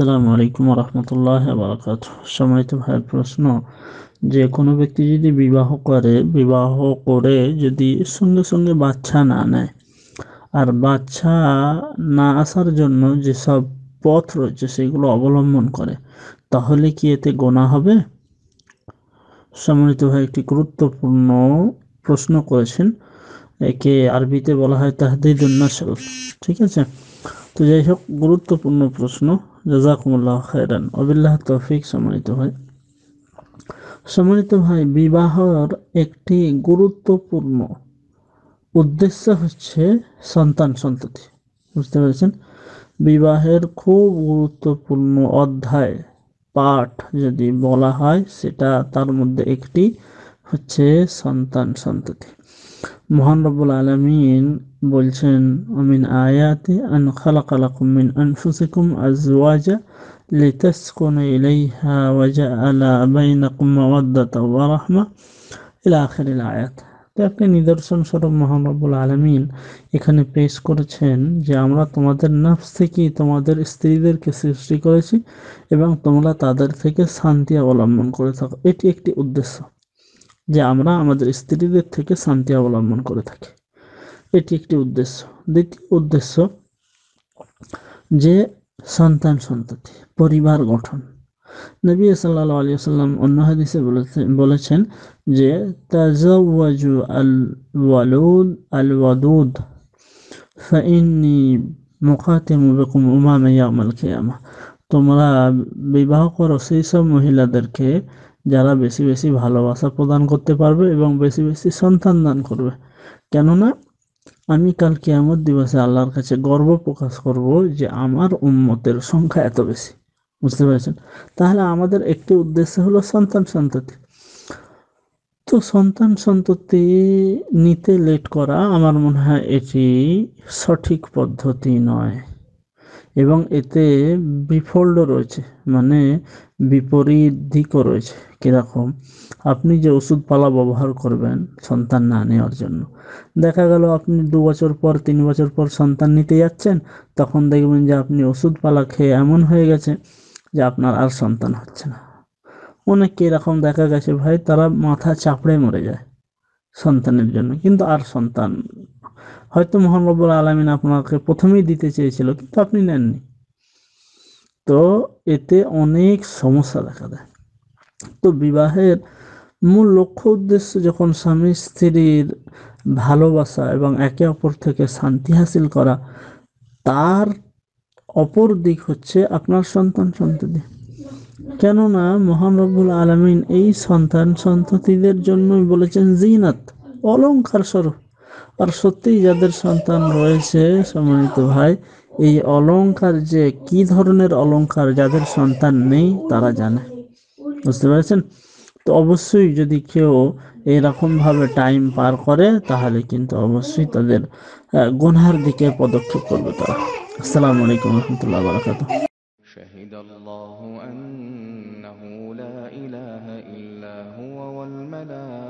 আসসালামু আলাইকুম রহমতুল্লাহ বারকাত সময়ত ভাইয়ের প্রশ্ন যে কোনো ব্যক্তি যদি বিবাহ করে বিবাহ করে যদি সঙ্গে সঙ্গে বাচ্চা না নেয় আর বাচ্চা না আসার জন্য যেসব পথ রয়েছে সেগুলো অবলম্বন করে তাহলে কি এতে গোনা হবে সম্মানিত ভাই একটি গুরুত্বপূর্ণ প্রশ্ন করেছেন একে আরবিতে বলা হয় জন্য ঠিক আছে তো যাই হোক গুরুত্বপূর্ণ প্রশ্ন জাজাকুমুল্লাহ খেরান অবিল্লাহ তৌফিক সম্মানিত ভাই সম্মানিত ভাই বিবাহর একটি গুরুত্বপূর্ণ উদ্দেশ্য হচ্ছে সন্তান সন্ততি বুঝতে পেরেছেন বিবাহের খুব গুরুত্বপূর্ণ অধ্যায় পাঠ যদি বলা হয় সেটা তার মধ্যে একটি হচ্ছে সন্তান সন্ততি মহান রব্বুল আলমিন বলছেন অমিন আয়াতে আন খালাকালাকুম মিন আনফুসিকুম আজওয়াজা لتسكن إليها وجعل بينكم مودة ورحمة إلى آخر الآيات একটা নিদর্শন স্বরূপ মহান রব্বুল আলমিন এখানে পেশ করেছেন যে আমরা তোমাদের নাফস থেকে তোমাদের স্ত্রীদেরকে সৃষ্টি করেছি এবং তোমরা তাদের থেকে শান্তি অবলম্বন করে থাকো এটি একটি উদ্দেশ্য যে আমরা আমাদের স্ত্রীদের থেকে শান্তি অবলম্বন করে থাকি এটি একটি উদ্দেশ্য দ্বিতীয় উদ্দেশ্য যে সন্তান সন্ততি পরিবার গঠন নবী সাল্লাহ আলী সাল্লাম অন্য হাদিসে বলেছেন যে তাজাওয়াজু আল ওয়ালুদ আল ওয়াদুদ ফাইন্নি মুখাতিম বেকুম উমামে ইয়ামাল কেয়ামা তোমরা বিবাহ করো সেই সব মহিলাদেরকে যারা বেশি বেশি ভালোবাসা প্রদান করতে পারবে এবং বেশি বেশি সন্তান দান করবে কেননা আমি কাল কেয়ামত দিবসে আল্লাহর কাছে গর্ব প্রকাশ করব যে আমার উন্মতের সংখ্যা এত বেশি বুঝতে পেরেছেন তাহলে আমাদের একটি উদ্দেশ্য হলো সন্তান সন্ততি তো সন্তান সন্ততি নিতে লেট করা আমার মনে হয় এটি সঠিক পদ্ধতি নয় এবং এতে বিফল্ড রয়েছে মানে বিপরীত দিকও রয়েছে কীরকম আপনি যে ওষুধপালা ব্যবহার করবেন সন্তান না নেওয়ার জন্য দেখা গেল আপনি দু বছর পর তিন বছর পর সন্তান নিতে যাচ্ছেন তখন দেখবেন যে আপনি ওষুধপালা খেয়ে এমন হয়ে গেছে যে আপনার আর সন্তান হচ্ছে না অনেক এরকম দেখা গেছে ভাই তারা মাথা চাপড়ে মরে যায় সন্তানের জন্য কিন্তু আর সন্তান হয়তো মোহন রব্বুল আলমিন আপনাকে প্রথমেই দিতে চেয়েছিল কিন্তু আপনি নেননি তো এতে অনেক সমস্যা দেখা দেয় তো বিবাহের মূল লক্ষ্য উদ্দেশ্য যখন স্বামী স্ত্রীর ভালোবাসা এবং একে অপর থেকে শান্তি হাসিল করা তার অপর দিক হচ্ছে আপনার সন্তান সন্ততি কেননা মহান রব্বুল আলমিন এই সন্তান সন্ততিদের জন্যই বলেছেন জিনাত অলঙ্কার স্বরূপ আর সত্যিই যাদের সন্তান রয়েছে সম্মানিত ভাই এই অলংকার যে কি ধরনের অলংকার যাদের সন্তান নেই তারা জানে বুঝতে পারছেন তো অবশ্যই যদি কেউ ভাবে টাইম পার করে তাহলে কিন্তু অবশ্যই তাদের গুনহার দিকে পদক্ষেপ করবে তারা আসসালামু আলাইকুম রহমতুল্লাহ বারাকাত شهد الله أنه لا إله إلا هو والملائكة